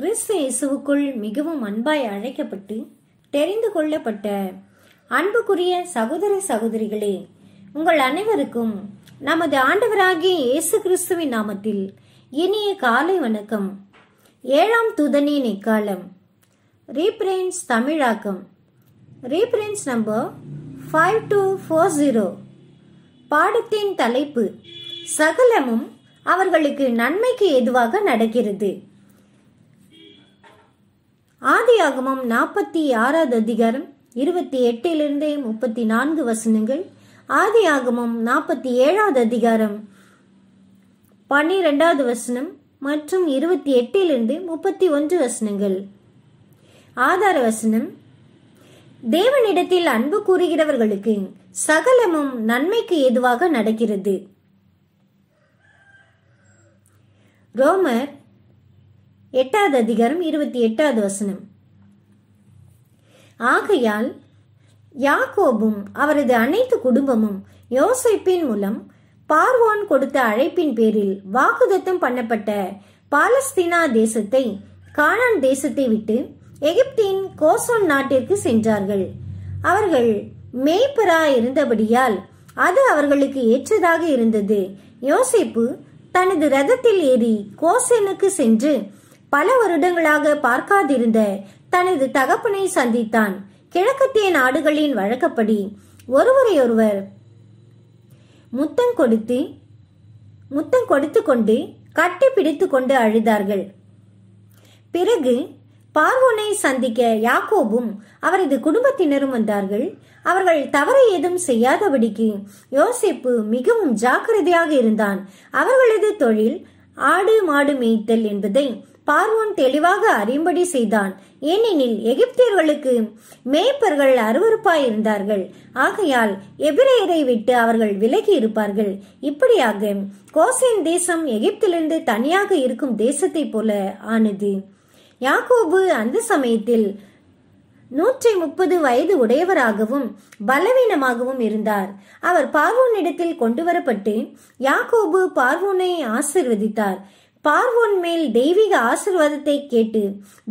கிறிஸ்து இயேசுவுக்குள் மிகவும் அன்பாய் அழைக்கப்பட்டு தெரிந்து கொள்ளப்பட்ட அன்புக்குரிய சகோதர சகோதரிகளே உங்கள் அனைவருக்கும் நமது ஆண்டவராகிய இயேசு கிறிஸ்துவின் நாமத்தில் இனிய காலை வணக்கம் ஏழாம் துதனின் இக்காலம் ரீப்ரென்ஸ் தமிழாக்கம் reference number five two four zero பாடத்தின் தலைப்பு சகலமும் அவர்களுக்கு நன்மைக்கு எதுவாக நடக்கிறது ஆதியாகமம் நாற்பத்தி ஆறாவது அதிகாரம் இருபத்தி எட்டிலிருந்து முப்பத்தி நான்கு வசனங்கள் ஆதியாகமம் நாற்பத்தி ஏழாவது அதிகாரம் பன்னிரெண்டாவது வசனம் மற்றும் இருபத்தி எட்டிலிருந்து முப்பத்தி ஒன்று வசனங்கள் ஆதார வசனம் தேவனிடத்தில் அன்பு கூறுகிறவர்களுக்கு சகலமும் நன்மைக்கு ஏதுவாக நடக்கிறது ரோமர் எட்டாவது அதிகாரம் இருபத்தி எட்டாவது வசனம் ஆகையால் யாக்கோபும் அவரது அனைத்து குடும்பமும் யோசைப்பின் மூலம் பார்வோன் கொடுத்த அழைப்பின் பேரில் வாக்குதத்தம் பண்ணப்பட்ட பாலஸ்தீனா தேசத்தை கானான் தேசத்தை விட்டு எகிப்தின் கோசோன் நாட்டிற்கு சென்றார்கள் அவர்கள் மேய்ப்பரா இருந்தபடியால் அது அவர்களுக்கு ஏற்றதாக இருந்தது யோசிப்பு தனது ரதத்தில் ஏறி கோசேனுக்கு சென்று பல வருடங்களாக பார்க்காதிருந்த தனது தகப்பனை சந்தித்தான் கிழக்கத்திய நாடுகளின் வழக்கப்படி ஒருவரையொருவர் முத்தம் கொடுத்து முத்தம் கொடுத்து கொண்டு கட்டி பிடித்து கொண்டு அழுதார்கள் பிறகு பார்வோனை சந்திக்க யாக்கோபும் அவரது குடும்பத்தினரும் வந்தார்கள் அவர்கள் தவறு ஏதும் செய்யாதபடிக்கு யோசிப்பு மிகவும் ஜாக்கிரதையாக இருந்தான் அவர்களது தொழில் ஆடு மாடு மேய்த்தல் என்பதை பார்வோன் தெளிவாக அறியும்படி செய்தான் ஏனெனில் எகிப்தியர்களுக்கு மேய்ப்பர்கள் அருவறுப்பாய் இருந்தார்கள் ஆகையால் எபிரேயரை விட்டு அவர்கள் விலகி இருப்பார்கள் இப்படியாக கோசேன் தேசம் எகிப்திலிருந்து தனியாக இருக்கும் தேசத்தை போல ஆனது யாகோபு அந்த சமயத்தில் நூற்றி முப்பது வயது உடையவராகவும் பலவீனமாகவும் இருந்தார் அவர் பார்வோனிடத்தில் கொண்டு வரப்பட்டு யாகோபு பார்வோனை ஆசிர்வதித்தார் பார்வோன் மேல் தெய்வீக ஆசிர்வாதத்தை கேட்டு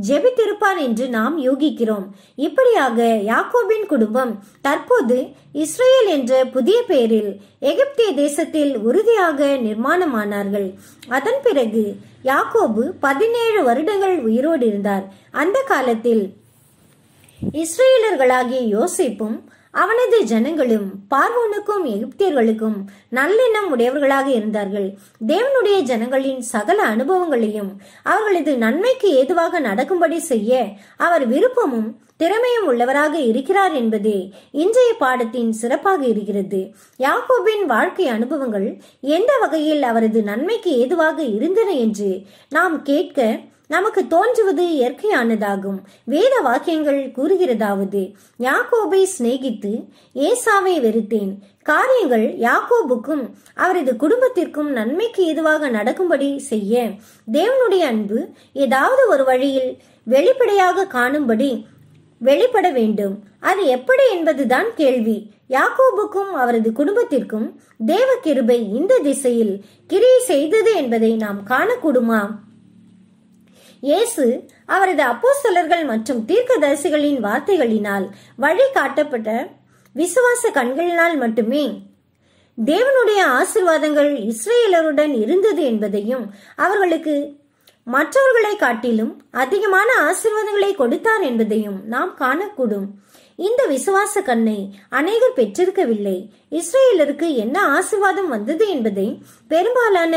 ஜெபித்திருப்பான் என்று நாம் யூகிக்கிறோம் இப்படியாக யாக்கோபின் குடும்பம் தற்போது இஸ்ரேல் என்ற புதிய பெயரில் எகிப்திய தேசத்தில் உறுதியாக நிர்மாணமானார்கள் அதன் பிறகு யாக்கோபு பதினேழு வருடங்கள் உயிரோடு இருந்தார் அந்த காலத்தில் இஸ்ரேலர்களாகிய யோசிப்பும் அவனது ஜனங்களும் பார்வோனுக்கும் எகிப்தியர்களுக்கும் நல்லெண்ணம் உடையவர்களாக இருந்தார்கள் தேவனுடைய ஜனங்களின் சகல அனுபவங்களையும் அவர்களது நன்மைக்கு ஏதுவாக நடக்கும்படி செய்ய அவர் விருப்பமும் திறமையும் உள்ளவராக இருக்கிறார் என்பதே இன்றைய பாடத்தின் சிறப்பாக இருக்கிறது யாகோபின் வாழ்க்கை அனுபவங்கள் எந்த வகையில் அவரது நன்மைக்கு ஏதுவாக இருந்தன என்று நாம் கேட்க நமக்கு தோன்றுவது இயற்கையானதாகும் வேத வாக்கியங்கள் கூறுகிறதாவது யாக்கோபை சிநேகித்து ஏசாவை வெறுத்தேன் காரியங்கள் யாக்கோபுக்கும் அவரது குடும்பத்திற்கும் நன்மைக்கு எதுவாக நடக்கும்படி செய்ய தேவனுடைய அன்பு ஏதாவது ஒரு வழியில் வெளிப்படையாக காணும்படி வெளிப்பட வேண்டும் அது எப்படி என்பதுதான் கேள்வி யாக்கோபுக்கும் அவரது குடும்பத்திற்கும் தேவ கிருபை இந்த திசையில் கிரியை செய்தது என்பதை நாம் காணக்கூடுமா இயேசு அவரது அப்போஸ்தலர்கள் மற்றும் தீர்க்கதரிசிகளின் வார்த்தைகளினால் வழிகாட்டப்பட்ட விசுவாச கண்களினால் மட்டுமே தேவனுடைய ஆசிர்வாதங்கள் இஸ்ரேலருடன் இருந்தது என்பதையும் அவர்களுக்கு மற்றவர்களை காட்டிலும் அதிகமான ஆசிர்வாதங்களை கொடுத்தார் என்பதையும் நாம் காணக்கூடும் இந்த விசுவாச கண்ணை அநேகர் பெற்றிருக்கவில்லை இஸ்ரேலருக்கு என்ன ஆசிர்வாதம் வந்தது என்பதை பெரும்பாலான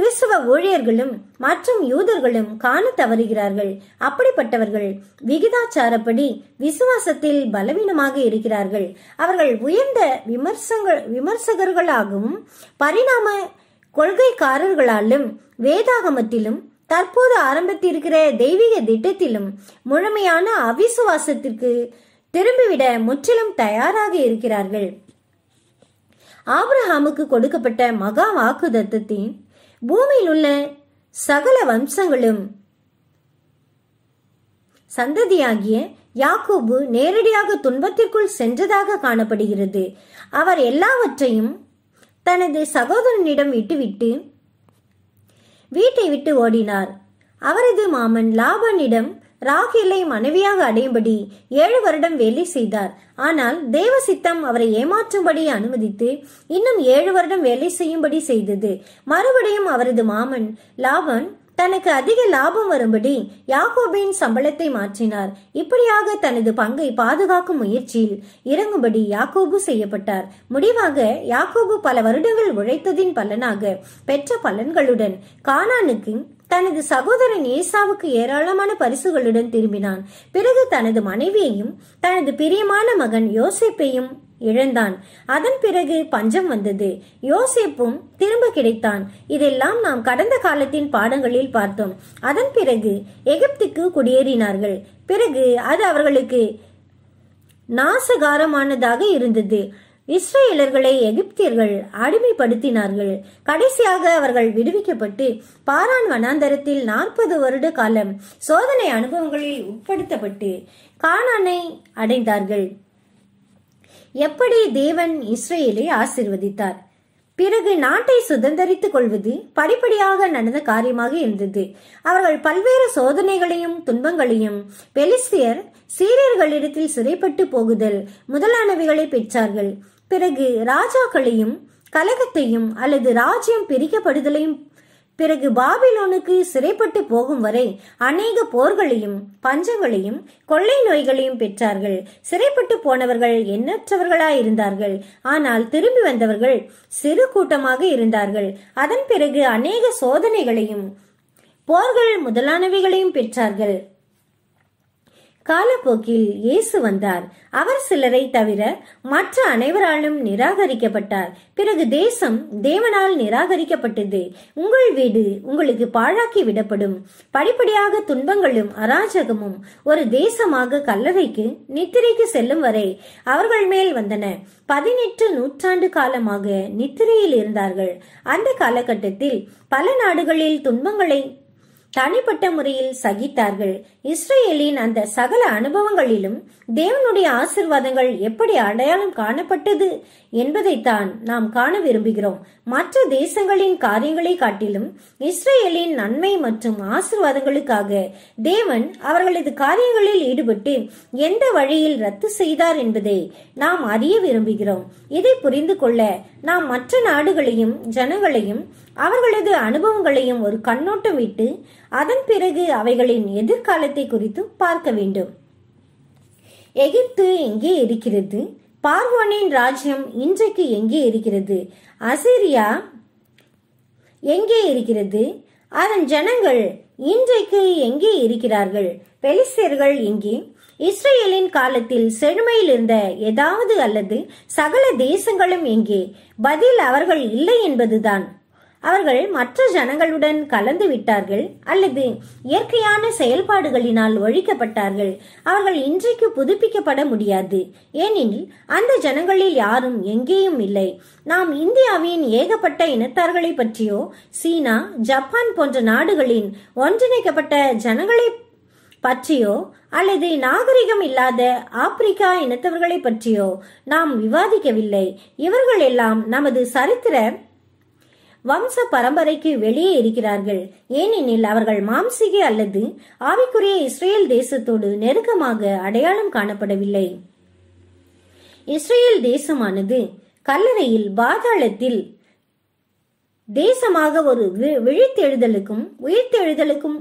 கிறிஸ்துவ ஊழியர்களும் மற்றும் யூதர்களும் காண தவறுகிறார்கள் அப்படிப்பட்டவர்கள் விகிதாச்சாரப்படி விசுவாசத்தில் பலவீனமாக இருக்கிறார்கள் அவர்கள் உயர்ந்த விமர்சங்கள் விமர்சகர்களாகவும் பரிணாம கொள்கைக்காரர்களாலும் வேதாகமத்திலும் தற்போது ஆரம்பித்திருக்கிற தெய்வீக திட்டத்திலும் முழுமையான அவிசுவாசத்திற்கு திரும்பிவிட முற்றிலும் தயாராக இருக்கிறார்கள் ஆப்ரஹாமுக்கு கொடுக்கப்பட்ட மகா வாக்குதத்தின் பூமியில் உள்ள சகல வம்சங்களும் சந்ததியாகிய யாக்கோபு நேரடியாக துன்பத்திற்குள் சென்றதாக காணப்படுகிறது அவர் எல்லாவற்றையும் தனது சகோதரனிடம் விட்டுவிட்டு வீட்டை விட்டு ஓடினார் அவரது மாமன் லாபனிடம் ராகிலை மனைவியாக அடையும்படி ஏழு வருடம் வேலை செய்தார் ஆனால் தேவசித்தம் அவரை ஏமாற்றும்படி அனுமதித்து இன்னும் ஏழு வருடம் வேலை செய்யும்படி செய்தது மறுபடியும் அவரது மாமன் லாபன் தனக்கு அதிக லாபம் வரும்படி யாகோபின் சம்பளத்தை மாற்றினார் இப்படியாக தனது பங்கை பாதுகாக்கும் முயற்சியில் இறங்கும்படி யாகோபு செய்யப்பட்டார் முடிவாக யாகோபு பல வருடங்கள் உழைத்ததின் பலனாக பெற்ற பலன்களுடன் கானானுக்கு தனது சகோதரன் ஏசாவுக்கு ஏராளமான பரிசுகளுடன் திரும்பினான் பிறகு தனது மனைவியையும் தனது பிரியமான மகன் யோசிப்பையும் இழந்தான் அதன் பிறகு பஞ்சம் வந்தது யோசேப்பும் திரும்ப கிடைத்தான் இதெல்லாம் நாம் கடந்த காலத்தின் பாடங்களில் பார்த்தோம் அதன் பிறகு எகிப்துக்கு குடியேறினார்கள் பிறகு அது அவர்களுக்கு நாசகாரமானதாக இருந்தது இஸ்ரேலர்களை எகிப்தியர்கள் அடிமைப்படுத்தினார்கள் கடைசியாக அவர்கள் விடுவிக்கப்பட்டு பாரான் வனாந்தரத்தில் நாற்பது வருட காலம் சோதனை அனுபவங்களில் உட்படுத்தப்பட்டு கானானை அடைந்தார்கள் எப்படி தேவன் இஸ்ரேலை ஆசிர்வதித்தார் பிறகு நாட்டை சுதந்திரித்துக் கொள்வது படிப்படியாக நடந்த காரியமாக இருந்தது அவர்கள் பல்வேறு சோதனைகளையும் துன்பங்களையும் பெலிஸ்தியர் சீரியர்களிடத்தில் சிறைப்பட்டு போகுதல் முதலானவைகளை பெற்றார்கள் பிறகு ராஜாக்களையும் கலகத்தையும் அல்லது ராஜ்யம் பிரிக்கப்படுதலையும் பிறகு பாபிலோனுக்கு சிறைப்பட்டு போகும் வரை அநேக போர்களையும் பஞ்சங்களையும் கொள்ளை நோய்களையும் பெற்றார்கள் சிறைப்பட்டு போனவர்கள் எண்ணற்றவர்களாய் இருந்தார்கள் ஆனால் திரும்பி வந்தவர்கள் சிறு கூட்டமாக இருந்தார்கள் அதன் பிறகு அநேக சோதனைகளையும் போர்கள் முதலானவைகளையும் பெற்றார்கள் காலப்போக்கில் இயேசு வந்தார் அவர் சிலரை தவிர மற்ற அனைவராலும் நிராகரிக்கப்பட்டார் பிறகு தேசம் தேவனால் நிராகரிக்கப்பட்டது உங்கள் வீடு உங்களுக்கு பாழாக்கி விடப்படும் படிப்படியாக துன்பங்களும் அராஜகமும் ஒரு தேசமாக கல்லறைக்கு நித்திரைக்கு செல்லும் வரை அவர்கள் மேல் வந்தன பதினெட்டு நூற்றாண்டு காலமாக நித்திரையில் இருந்தார்கள் அந்த காலகட்டத்தில் பல நாடுகளில் துன்பங்களை தனிப்பட்ட முறையில் சகித்தார்கள் இஸ்ரேலின் அந்த சகல அனுபவங்களிலும் தேவனுடைய ஆசிர்வாதங்கள் எப்படி அடையாளம் காணப்பட்டது என்பதைத்தான் நாம் காண விரும்புகிறோம் மற்ற தேசங்களின் காரியங்களை காட்டிலும் இஸ்ரேலின் நன்மை மற்றும் ஆசிர்வாதங்களுக்காக தேவன் அவர்களது காரியங்களில் ஈடுபட்டு எந்த வழியில் ரத்து செய்தார் என்பதை நாம் அறிய விரும்புகிறோம் இதை புரிந்து கொள்ள நாம் மற்ற நாடுகளையும் ஜனங்களையும் அவர்களது அனுபவங்களையும் ஒரு கண்ணோட்டம் விட்டு அதன் பிறகு அவைகளின் எதிர்காலத்தை குறித்து பார்க்க வேண்டும் எகிப்து எங்கே இருக்கிறது பார்வோனின் ராஜ்யம் இன்றைக்கு எங்கே இருக்கிறது அசிரியா எங்கே இருக்கிறது அதன் ஜனங்கள் இன்றைக்கு எங்கே இருக்கிறார்கள் பெலிசியர்கள் எங்கே இஸ்ரேலின் காலத்தில் செழுமையில் இருந்த ஏதாவது அல்லது சகல தேசங்களும் எங்கே பதில் அவர்கள் இல்லை என்பதுதான் அவர்கள் மற்ற ஜனங்களுடன் கலந்து விட்டார்கள் அல்லது இயற்கையான செயல்பாடுகளினால் ஒழிக்கப்பட்டார்கள் அவர்கள் இன்றைக்கு புதுப்பிக்கப்பட முடியாது ஏனெனில் அந்த ஜனங்களில் யாரும் எங்கேயும் இல்லை நாம் இந்தியாவின் ஏகப்பட்ட இனத்தார்களை பற்றியோ சீனா ஜப்பான் போன்ற நாடுகளின் ஒன்றிணைக்கப்பட்ட ஜனங்களை பற்றியோ அல்லது நாகரிகம் இல்லாத ஆப்பிரிக்கா இனத்தவர்களை பற்றியோ நாம் விவாதிக்கவில்லை இவர்கள் எல்லாம் நமது சரித்திர வம்ச பரம்பரைக்கு வெளியே இருக்கிறார்கள் ஏனெனில் அவர்கள் மாம்சிக அல்லது ஆவிக்குரிய இஸ்ரேல் தேசத்தோடு நெருக்கமாக அடையாளம் காணப்படவில்லை இஸ்ரேல் தேசமானது கல்லறையில் பாதாளத்தில் தேசமாக ஒரு விழித்தெழுதலுக்கும் உயிர்த்தெழுதலுக்கும்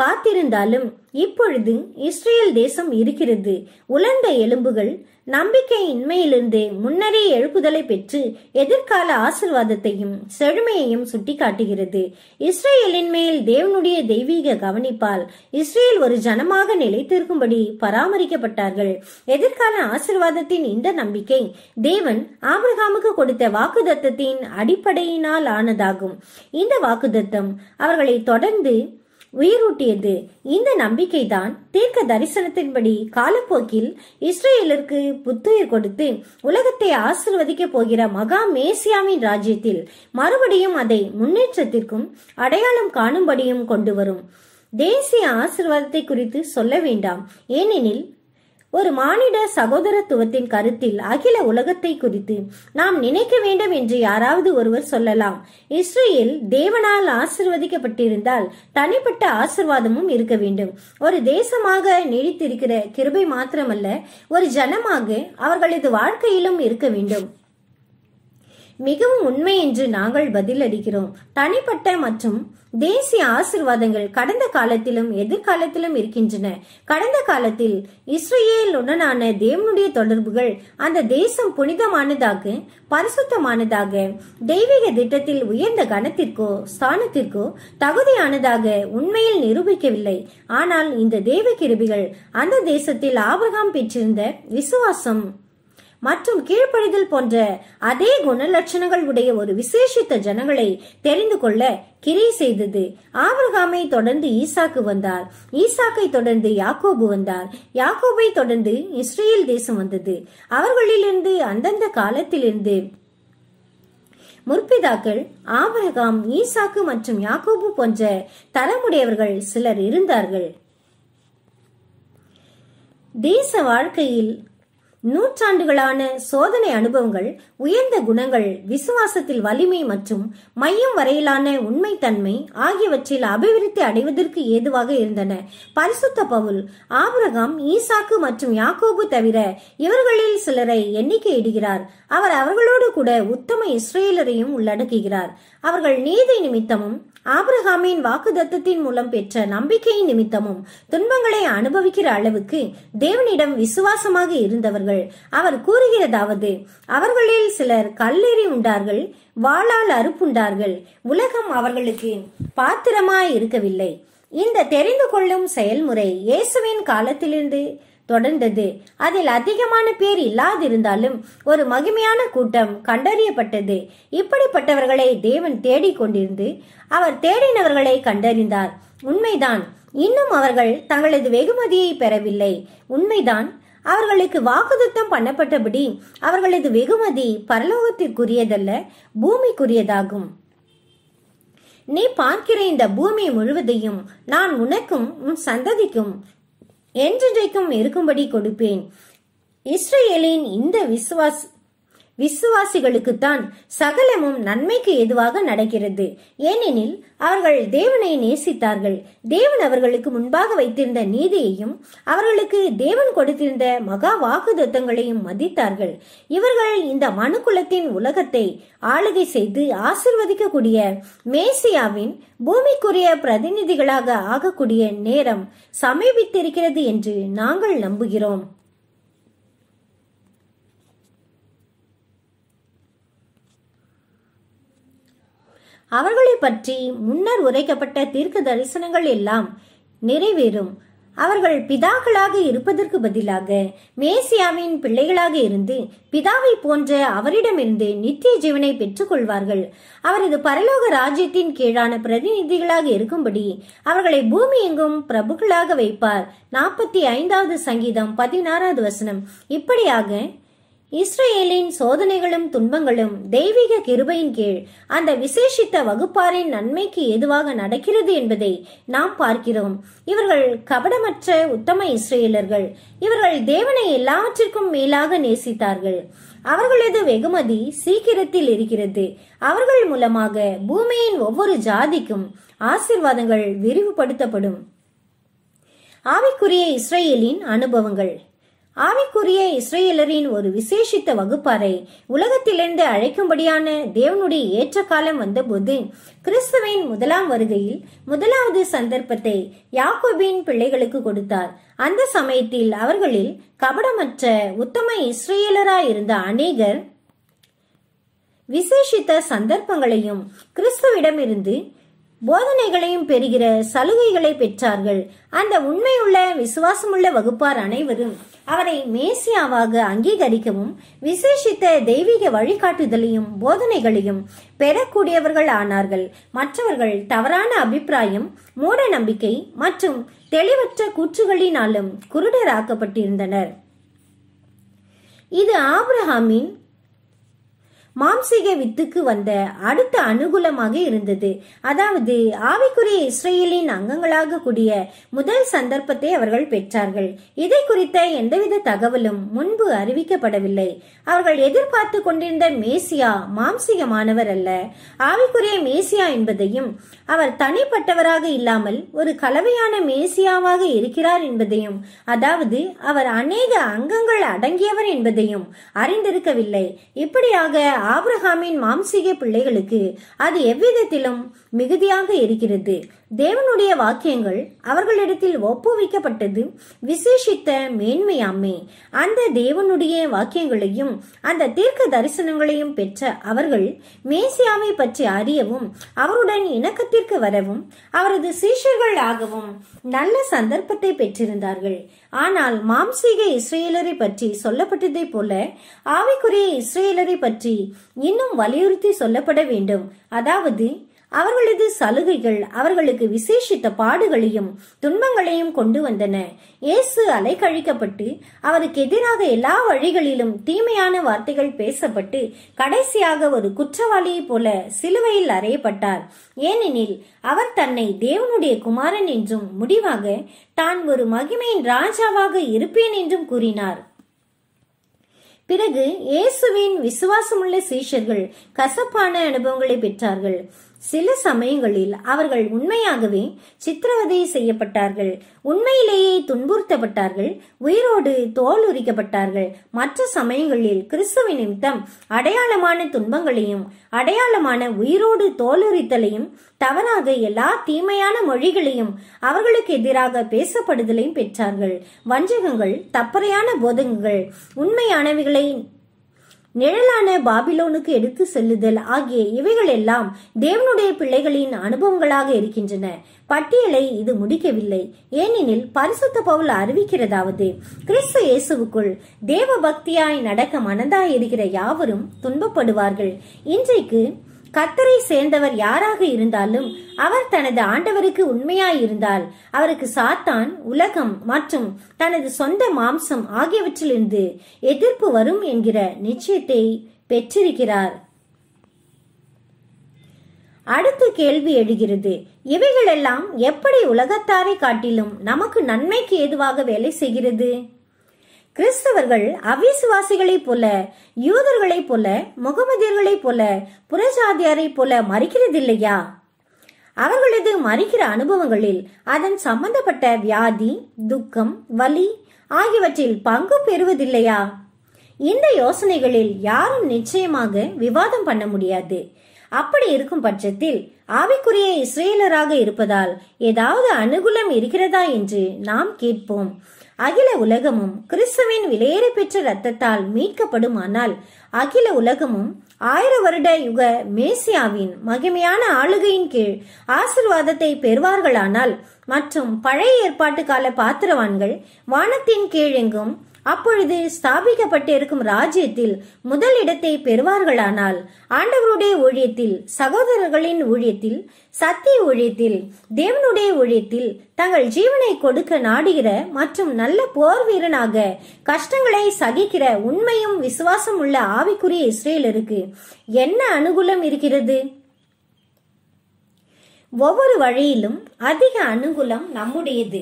காத்திருந்தாலும் இப்பொழுது இஸ்ரேல் தேசம் இருக்கிறது உலர்ந்த எலும்புகள் நம்பிக்கையின்மையிலிருந்து முன்னரே எழுப்புதலை பெற்று எதிர்கால ஆசிர்வாதத்தையும் செழுமையையும் சுட்டிக்காட்டுகிறது இஸ்ரேலின் மேல் தேவனுடைய தெய்வீக கவனிப்பால் இஸ்ரேல் ஒரு ஜனமாக நிலைத்திருக்கும்படி பராமரிக்கப்பட்டார்கள் எதிர்கால ஆசிர்வாதத்தின் இந்த நம்பிக்கை தேவன் ஆபிரகாமுக்கு கொடுத்த வாக்குதத்தத்தின் அடிப்படையினால் ஆனதாகும் இந்த வாக்குதத்தம் அவர்களை தொடர்ந்து உயிரூட்டியது இந்த நம்பிக்கைதான் தீர்க்க தரிசனத்தின்படி காலப்போக்கில் இஸ்ரேலிற்கு புத்துயிர் கொடுத்து உலகத்தை ஆசிர்வதிக்க போகிற மகா மேசியாவின் ராஜ்யத்தில் மறுபடியும் அதை முன்னேற்றத்திற்கும் அடையாளம் காணும்படியும் கொண்டு வரும் தேசிய ஆசிர்வாதத்தை குறித்து சொல்ல வேண்டாம் ஏனெனில் ஒரு மானிட சகோதரத்துவத்தின் கருத்தில் அகில உலகத்தை குறித்து நாம் நினைக்க வேண்டும் என்று யாராவது ஒருவர் சொல்லலாம் இஸ்ரேல் தேவனால் ஆசிர்வதிக்கப்பட்டிருந்தால் தனிப்பட்ட ஆசிர்வாதமும் இருக்க வேண்டும் ஒரு தேசமாக நீடித்திருக்கிற கிருபை மாத்திரமல்ல ஒரு ஜனமாக அவர்களது வாழ்க்கையிலும் இருக்க வேண்டும் மிகவும் உண்மை என்று நாங்கள் பதிலளிக்கிறோம் தனிப்பட்ட மற்றும் தேசிய ஆசிர்வாதங்கள் கடந்த காலத்திலும் எதிர்காலத்திலும் இருக்கின்றன கடந்த காலத்தில் இஸ்ரேலுடனான தேவனுடைய தொடர்புகள் அந்த தேசம் புனிதமானதாக பரிசுத்தமானதாக தெய்வீக திட்டத்தில் உயர்ந்த கணத்திற்கோ ஸ்தானத்திற்கோ தகுதியானதாக உண்மையில் நிரூபிக்கவில்லை ஆனால் இந்த தேவ கிருபிகள் அந்த தேசத்தில் ஆபிரகாம் பெற்றிருந்த விசுவாசம் மற்றும் கீழ்ப்படிதல் போன்ற அதே குணலட்சணங்கள் உடைய ஒரு விசேஷித்த ஜனங்களை தெரிந்து கொள்ள கிரி செய்தது ஆபிரகாமை தொடர்ந்து ஈசாக்கு வந்தார் ஈசாக்கை தொடர்ந்து யாக்கோபு வந்தார் யாக்கோபை தொடர்ந்து இஸ்ரேல் தேசம் வந்தது அவர்களிலிருந்து அந்தந்த காலத்திலிருந்து முற்பிதாக்கள் ஆபரகாம் ஈசாக்கு மற்றும் யாக்கோபு போன்ற தரமுடையவர்கள் சிலர் இருந்தார்கள் தேச வாழ்க்கையில் நூற்றாண்டுகளான சோதனை அனுபவங்கள் உயர்ந்த குணங்கள் விசுவாசத்தில் வலிமை மற்றும் மையம் வரையிலான உண்மைத்தன்மை ஆகியவற்றில் அபிவிருத்தி அடைவதற்கு ஏதுவாக இருந்தன பரிசுத்த பவுல் ஆபிரகாம் ஈசாக்கு மற்றும் யாக்கோபு தவிர இவர்களில் சிலரை எண்ணிக்கை இடுகிறார் அவர் அவர்களோடு கூட உத்தம இஸ்ரேலரையும் உள்ளடக்குகிறார் அவர்கள் நீதி நிமித்தமும் ஆபிரகாமின் தத்தத்தின் மூலம் பெற்ற நம்பிக்கையின் நிமித்தமும் துன்பங்களை அனுபவிக்கிற அளவுக்கு தேவனிடம் விசுவாசமாக இருந்தவர்கள் அவர் கூறுகிறதாவது அவர்களில் சிலர் கல்லெறி உண்டார்கள் வாளால் அறுப்புண்டார்கள் உலகம் அவர்களுக்கு பாத்திரமாய் இருக்கவில்லை இந்த தெரிந்து கொள்ளும் செயல்முறை இயேசுவின் காலத்திலிருந்து தொடர்ந்தது அதில் அதிகமான பேர் இல்லாதிருந்தாலும் ஒரு மகிமையான கூட்டம் கண்டறியப்பட்டது இப்படிப்பட்டவர்களை தேவன் தேடிக்கொண்டிருந்து அவர் தேடினவர்களை கண்டறிந்தார் உண்மைதான் இன்னும் அவர்கள் தங்களது வெகுமதியை பெறவில்லை உண்மைதான் அவர்களுக்கு வாக்குதத்தம் பண்ணப்பட்டபடி அவர்களது வெகுமதி பரலோகத்திற்குரியதல்ல பூமிக்குரியதாகும் நீ பார்க்கிற இந்த பூமி முழுவதையும் நான் உனக்கும் உன் சந்ததிக்கும் என்றென்றைக்கும் இருக்கும்படி கொடுப்பேன் இஸ்ரேலின் இந்த விசுவாஸ் விசுவாசிகளுக்குத்தான் சகலமும் நன்மைக்கு எதுவாக நடக்கிறது ஏனெனில் அவர்கள் தேவனை நேசித்தார்கள் தேவன் அவர்களுக்கு முன்பாக வைத்திருந்த நீதியையும் அவர்களுக்கு தேவன் கொடுத்திருந்த மகா வாக்குதத்தங்களையும் மதித்தார்கள் இவர்கள் இந்த மனுக்குலத்தின் உலகத்தை ஆளுகை செய்து ஆசிர்வதிக்கக்கூடிய மேசியாவின் பூமிக்குரிய பிரதிநிதிகளாக ஆகக்கூடிய நேரம் சமீபித்திருக்கிறது என்று நாங்கள் நம்புகிறோம் அவர்களை பற்றி முன்னர் உரைக்கப்பட்ட தீர்க்க தரிசனங்கள் எல்லாம் நிறைவேறும் அவர்கள் பிதாக்களாக இருப்பதற்கு பதிலாக மேசியாவின் பிள்ளைகளாக இருந்து பிதாவை போன்ற அவரிடமிருந்து நித்திய ஜீவனை பெற்றுக் கொள்வார்கள் அவரது பரலோக ராஜ்யத்தின் கீழான பிரதிநிதிகளாக இருக்கும்படி அவர்களை பூமி எங்கும் பிரபுக்களாக வைப்பார் நாற்பத்தி ஐந்தாவது சங்கீதம் பதினாறாவது வசனம் இப்படியாக இஸ்ரேலின் சோதனைகளும் துன்பங்களும் தெய்வீக கிருபையின் கீழ் அந்த விசேஷித்த வகுப்பாரின் நன்மைக்கு எதுவாக நடக்கிறது என்பதை நாம் பார்க்கிறோம் இவர்கள் கபடமற்ற உத்தம இஸ்ரேலர்கள் இவர்கள் தேவனை எல்லாவற்றிற்கும் மேலாக நேசித்தார்கள் அவர்களது வெகுமதி சீக்கிரத்தில் இருக்கிறது அவர்கள் மூலமாக பூமியின் ஒவ்வொரு ஜாதிக்கும் ஆசிர்வாதங்கள் விரிவுபடுத்தப்படும் ஆவிக்குரிய இஸ்ரேலின் அனுபவங்கள் ஆவிக்குரிய இஸ்ரேலரின் ஒரு விசேஷித்த வகுப்பாரை உலகத்திலிருந்து அழைக்கும்படியான தேவனுடைய ஏற்ற காலம் வந்தபோது கிறிஸ்துவின் முதலாம் வருகையில் முதலாவது சந்தர்ப்பத்தை யாக்கோபின் பிள்ளைகளுக்கு கொடுத்தார் அந்த சமயத்தில் அவர்களில் கபடமற்ற உத்தம இஸ்ரேலராயிருந்த அநேகர் விசேஷித்த சந்தர்ப்பங்களையும் கிறிஸ்துவிடமிருந்து போதனைகளையும் பெறுகிற சலுகைகளை பெற்றார்கள் அந்த உண்மையுள்ள விசுவாசமுள்ள வகுப்பார் அனைவரும் அவரை மேசியாவாக அங்கீகரிக்கவும் விசேஷித்த தெய்வீக வழிகாட்டுதலையும் போதனைகளையும் பெறக்கூடியவர்கள் ஆனார்கள் மற்றவர்கள் தவறான அபிப்பிராயம் மூட நம்பிக்கை மற்றும் தெளிவற்ற கூற்றுகளினாலும் குருடராக்கப்பட்டிருந்தனர் இது ஆப்ரஹாமின் மாம்சீக வித்துக்கு வந்த அடுத்த அனுகூலமாக இருந்தது அதாவது ஆவிக்குரிய இஸ்ரேலின் அங்கங்களாக கூடிய முதல் சந்தர்ப்பத்தை அவர்கள் பெற்றார்கள் இதை குறித்த எந்தவித தகவலும் முன்பு அறிவிக்கப்படவில்லை அவர்கள் எதிர்பார்த்து கொண்டிருந்த மேசியா மாம்சீகமானவர் அல்ல ஆவிக்குரிய மேசியா என்பதையும் அவர் தனிப்பட்டவராக இல்லாமல் ஒரு கலவையான மேசியாவாக இருக்கிறார் என்பதையும் அதாவது அவர் அநேக அங்கங்கள் அடங்கியவர் என்பதையும் அறிந்திருக்கவில்லை இப்படியாக ஆபிரகாமின் மாம்சீக பிள்ளைகளுக்கு அது எவ்விதத்திலும் மிகுதியாக இருக்கிறது தேவனுடைய வாக்கியங்கள் அவர்களிடத்தில் ஒப்புவிக்கப்பட்டது விசேஷித்த மேன்மையாமே அந்த தேவனுடைய வாக்கியங்களையும் அந்த தீர்க்க தரிசனங்களையும் பெற்ற அவர்கள் மேசியாவை பற்றி அறியவும் அவருடன் இணக்கத்திற்கு வரவும் அவரது சீஷர்கள் ஆகவும் நல்ல சந்தர்ப்பத்தை பெற்றிருந்தார்கள் ஆனால் மாம்சீக இஸ்ரேலரை பற்றி சொல்லப்பட்டதை போல ஆவிக்குரிய இஸ்ரேலரை பற்றி இன்னும் வலியுறுத்தி சொல்லப்பட வேண்டும் அதாவது அவர்களது சலுகைகள் அவர்களுக்கு விசேஷித்த பாடுகளையும் துன்பங்களையும் கொண்டு வந்தன இயேசு கழிக்கப்பட்டு அவருக்கு எதிராக எல்லா வழிகளிலும் தீமையான வார்த்தைகள் பேசப்பட்டு கடைசியாக ஒரு குற்றவாளியைப் போல சிலுவையில் அறையப்பட்டார் ஏனெனில் அவர் தன்னை தேவனுடைய குமாரன் என்றும் முடிவாக தான் ஒரு மகிமையின் ராஜாவாக இருப்பேன் என்றும் கூறினார் பிறகு இயேசுவின் விசுவாசமுள்ள சீஷர்கள் கசப்பான அனுபவங்களை பெற்றார்கள் சில சமயங்களில் அவர்கள் உண்மையாகவே சித்திரவதை செய்யப்பட்டார்கள் உண்மையிலேயே துன்புறுத்தப்பட்டார்கள் உயிரோடு தோல் உரிக்கப்பட்டார்கள் மற்ற சமயங்களில் கிறிஸ்துவ நிமித்தம் அடையாளமான துன்பங்களையும் அடையாளமான உயிரோடு தோல் உரித்தலையும் தவறாக எல்லா தீமையான மொழிகளையும் அவர்களுக்கு எதிராக பேசப்படுதலையும் பெற்றார்கள் வஞ்சகங்கள் தப்பறையான போதகங்கள் உண்மையானவைகளை நிழலான பாபிலோனுக்கு எடுத்து செல்லுதல் ஆகிய இவைகள் எல்லாம் தேவனுடைய பிள்ளைகளின் அனுபவங்களாக இருக்கின்றன பட்டியலை இது முடிக்கவில்லை ஏனெனில் பரிசுத்த பவுல் அறிவிக்கிறதாவது கிறிஸ்து இயேசுவுக்குள் தேவ பக்தியாய் நடக்க மனதாய் இருக்கிற யாவரும் துன்பப்படுவார்கள் இன்றைக்கு கத்தரை சேர்ந்தவர் யாராக இருந்தாலும் அவர் தனது ஆண்டவருக்கு உண்மையாயிருந்தால் அவருக்கு சாத்தான் உலகம் மற்றும் தனது சொந்த மாம்சம் ஆகியவற்றிலிருந்து எதிர்ப்பு வரும் என்கிற நிச்சயத்தை பெற்றிருக்கிறார் அடுத்த கேள்வி எழுகிறது இவைகளெல்லாம் எப்படி உலகத்தாரை காட்டிலும் நமக்கு நன்மைக்கு ஏதுவாக வேலை செய்கிறது கிறிஸ்தவர்கள் அவிசுவாசிகளைப் போல யூதர்களைப் போல முகமதியர்களைப் போல புரஜாதியாரைப் போல மறிக்கிறதில்லையா அவர்களது மறிக்கிற அனுபவங்களில் அதன் சம்பந்தப்பட்ட வியாதி துக்கம் வலி ஆகியவற்றில் பங்கு பெறுவதில்லையா இந்த யோசனைகளில் யாரும் நிச்சயமாக விவாதம் பண்ண முடியாது அப்படி இருக்கும் பட்சத்தில் ஆவிக்குரிய இஸ்ரேலராக இருப்பதால் ஏதாவது அனுகூலம் இருக்கிறதா என்று நாம் கேட்போம் அகில உலகமும் கிறிஸ்துவின் விலையேறி பெற்ற இரத்தத்தால் மீட்கப்படுமானால் அகில உலகமும் ஆயிர வருட யுக மேசியாவின் மகிமையான ஆளுகையின் கீழ் ஆசிர்வாதத்தை பெறுவார்களானால் மற்றும் பழைய ஏற்பாட்டு கால பாத்திரவான்கள் வானத்தின் கீழெங்கும் அப்பொழுது ஸ்தாபிக்கப்பட்டிருக்கும் ராஜ்யத்தில் முதல் இடத்தை பெறுவார்களானால் ஆண்டவருடைய ஊழியத்தில் சகோதரர்களின் ஊழியத்தில் சத்திய ஊழியத்தில் தேவனுடைய ஊழியத்தில் தங்கள் ஜீவனை கொடுக்க நாடுகிற மற்றும் நல்ல போர் வீரனாக கஷ்டங்களை சகிக்கிற உண்மையும் விசுவாசம் உள்ள ஆவிக்குரிய இஸ்ரேலருக்கு என்ன அனுகூலம் இருக்கிறது ஒவ்வொரு வழியிலும் அதிக அனுகூலம் நம்முடையது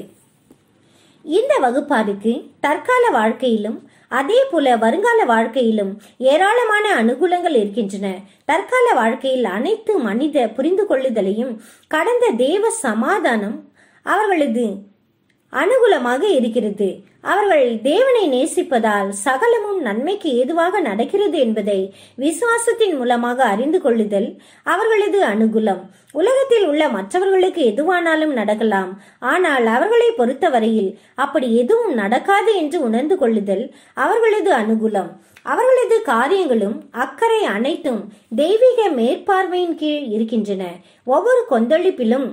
இந்த வகுப்பாருக்கு தற்கால வாழ்க்கையிலும் அதே போல வருங்கால வாழ்க்கையிலும் ஏராளமான அனுகூலங்கள் இருக்கின்றன தற்கால வாழ்க்கையில் அனைத்து மனித புரிந்து கொள்ளுதலையும் கடந்த தேவ சமாதானம் அவர்களது அனுகூலமாக இருக்கிறது அவர்கள் தேவனை நேசிப்பதால் சகலமும் நன்மைக்கு ஏதுவாக நடக்கிறது என்பதை விசுவாசத்தின் மூலமாக அறிந்து கொள்ளுதல் அவர்களது அனுகூலம் உலகத்தில் உள்ள மற்றவர்களுக்கு எதுவானாலும் நடக்கலாம் ஆனால் அவர்களை பொறுத்தவரையில் அப்படி எதுவும் நடக்காது என்று உணர்ந்து கொள்ளுதல் அவர்களது அனுகூலம் அவர்களது காரியங்களும் அக்கறை அனைத்தும் தெய்வீக மேற்பார்வையின் கீழ் இருக்கின்றன ஒவ்வொரு கொந்தளிப்பிலும்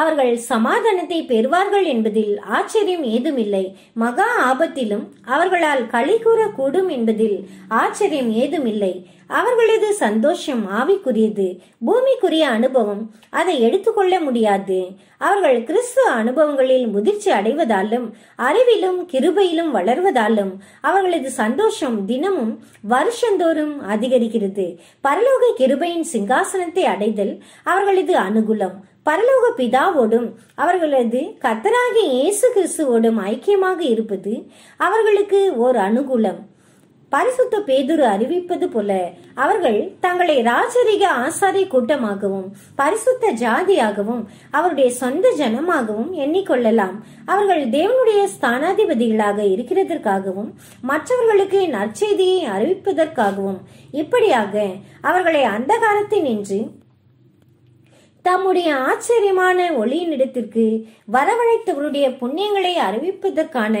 அவர்கள் சமாதானத்தை பெறுவார்கள் என்பதில் ஆச்சரியம் ஏதுமில்லை மகா ஆபத்திலும் அவர்களால் களி கூறக்கூடும் என்பதில் ஆச்சரியம் ஏதுமில்லை அவர்களது சந்தோஷம் ஆவிக்குரியது பூமிக்குரிய அனுபவம் அதை எடுத்துக்கொள்ள முடியாது அவர்கள் கிறிஸ்துவ அனுபவங்களில் முதிர்ச்சி அடைவதாலும் அறிவிலும் கிருபையிலும் வளர்வதாலும் அவர்களது சந்தோஷம் தினமும் வருஷந்தோறும் அதிகரிக்கிறது பரலோக கிருபையின் சிங்காசனத்தை அடைதல் அவர்களது அனுகூலம் பரலோக பிதாவோடும் அவர்களது கத்தராகிய இயேசு கிறிஸ்துவோடும் ஐக்கியமாக இருப்பது அவர்களுக்கு ஓர் அனுகூலம் பரிசுத்த பேதுரு அறிவிப்பது போல அவர்கள் தங்களை ராஜரிக ஆசாரிய கூட்டமாகவும் பரிசுத்த ஜாதியாகவும் அவருடைய சொந்த ஜனமாகவும் எண்ணிக்கொள்ளலாம் அவர்கள் தேவனுடைய ஸ்தானாதிபதிகளாக இருக்கிறதற்காகவும் மற்றவர்களுக்கு நற்செய்தியை அறிவிப்பதற்காகவும் இப்படியாக அவர்களை அந்தகாரத்தினின்று தம்முடைய ஆச்சரியமான ஒளியினிடத்திற்கு வரவழைத்தவருடைய புண்ணியங்களை அறிவிப்பதற்கான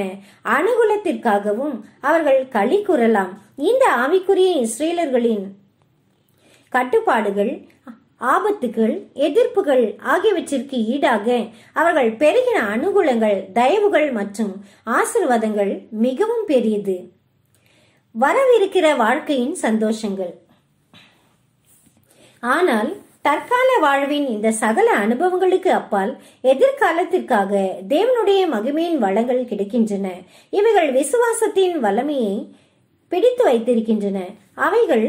அனுகூலத்திற்காகவும் அவர்கள் களி கூறலாம் இந்த ஆவிக்குரிய இஸ்ரேலர்களின் கட்டுப்பாடுகள் ஆபத்துகள் எதிர்ப்புகள் ஆகியவற்றிற்கு ஈடாக அவர்கள் பெருகின அனுகூலங்கள் தயவுகள் மற்றும் ஆசிர்வாதங்கள் மிகவும் பெரியது வரவிருக்கிற வாழ்க்கையின் சந்தோஷங்கள் ஆனால் தற்கால வாழ்வின் இந்த சகல அனுபவங்களுக்கு அப்பால் எதிர்காலத்திற்காக தேவனுடைய மகிமையின் வளங்கள் கிடைக்கின்றன இவைகள் விசுவாசத்தின் வல்லமையை பிடித்து வைத்திருக்கின்றன அவைகள்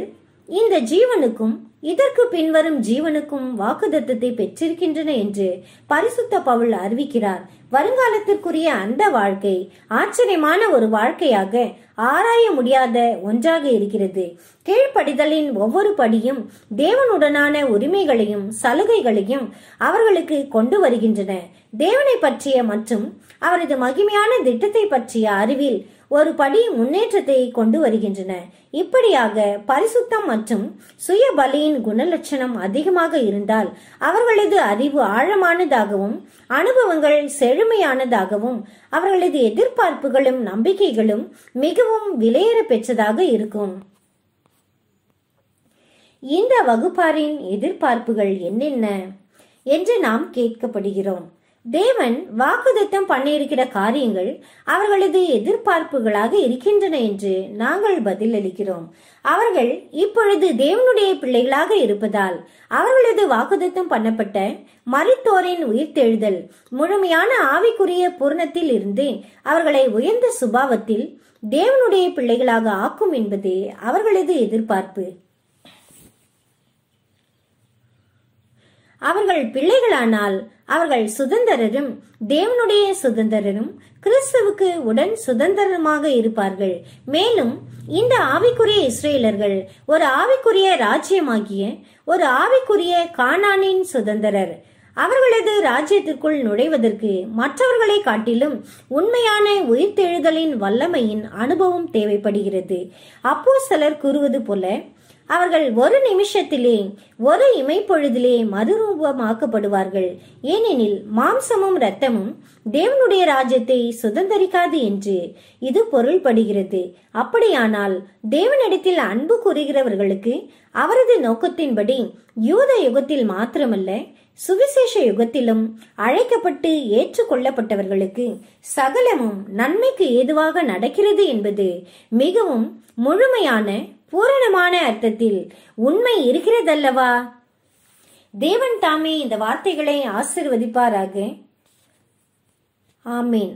இந்த ஜீவனுக்கும் இதற்கு பின்வரும் ஜீவனுக்கும் வாக்குதத்தத்தை பெற்றிருக்கின்றன என்று பரிசுத்த பவுல் அறிவிக்கிறார் வருங்காலத்திற்குரிய அந்த வாழ்க்கை ஆச்சரியமான ஒரு வாழ்க்கையாக ஆராய முடியாத ஒன்றாக இருக்கிறது கீழ்ப்படிதலின் ஒவ்வொரு படியும் தேவனுடனான உரிமைகளையும் சலுகைகளையும் அவர்களுக்கு கொண்டு வருகின்றன தேவனை பற்றிய மற்றும் அவரது மகிமையான திட்டத்தை பற்றிய அறிவில் ஒரு படி முன்னேற்றத்தை கொண்டு வருகின்றன இப்படியாக பரிசுத்தம் மற்றும் சுய பலியின் குணலட்சணம் அதிகமாக இருந்தால் அவர்களது அறிவு ஆழமானதாகவும் அனுபவங்கள் செழுமையானதாகவும் அவர்களது எதிர்பார்ப்புகளும் நம்பிக்கைகளும் மிகவும் விலையேற பெற்றதாக இருக்கும் இந்த வகுப்பாரின் எதிர்பார்ப்புகள் என்னென்ன என்று நாம் கேட்கப்படுகிறோம் தேவன் வாக்குதத்தம் பண்ணியிருக்கிற காரியங்கள் அவர்களது எதிர்பார்ப்புகளாக இருக்கின்றன என்று நாங்கள் பதிலளிக்கிறோம் அவர்கள் இப்பொழுது தேவனுடைய பிள்ளைகளாக இருப்பதால் அவர்களது வாக்குதத்தம் பண்ணப்பட்ட மரித்தோரின் உயிர்த்தெழுதல் முழுமையான ஆவிக்குரிய பூர்ணத்தில் இருந்து அவர்களை உயர்ந்த சுபாவத்தில் தேவனுடைய பிள்ளைகளாக ஆக்கும் என்பதே அவர்களது எதிர்பார்ப்பு அவர்கள் பிள்ளைகளானால் அவர்கள் சுதந்திரரும் தேவனுடைய சுதந்திரரும் கிறிஸ்துவுக்கு உடன் சுதந்திரமாக இருப்பார்கள் மேலும் இந்த ஆவிக்குரிய இஸ்ரேலர்கள் ஒரு ஆவிக்குரிய ராஜ்யமாகிய ஒரு ஆவிக்குரிய கானானின் சுதந்திரர் அவர்களது ராஜ்யத்திற்குள் நுழைவதற்கு மற்றவர்களை காட்டிலும் உண்மையான உயிர்த்தெழுதலின் வல்லமையின் அனுபவம் தேவைப்படுகிறது அப்போ சிலர் கூறுவது போல அவர்கள் ஒரு நிமிஷத்திலே ஒரு இமைப்பொழுதிலே மதுரூபமாக்கப்படுவார்கள் ஏனெனில் மாம்சமும் இரத்தமும் தேவனுடைய ராஜ்யத்தை சுதந்திரிக்காது என்று இது பொருள்படுகிறது அப்படியானால் தேவனிடத்தில் அன்பு கூறுகிறவர்களுக்கு அவரது நோக்கத்தின்படி யூத யுகத்தில் மாத்திரமல்ல சுவிசேஷ யுகத்திலும் அழைக்கப்பட்டு ஏற்றுக்கொள்ளப்பட்டவர்களுக்கு சகலமும் நன்மைக்கு ஏதுவாக நடக்கிறது என்பது மிகவும் முழுமையான பூரணமான அர்த்தத்தில் உண்மை இருக்கிறதல்லவா தேவன் தாமே இந்த வார்த்தைகளை ஆசிர்வதிப்பாராக ஆமீன்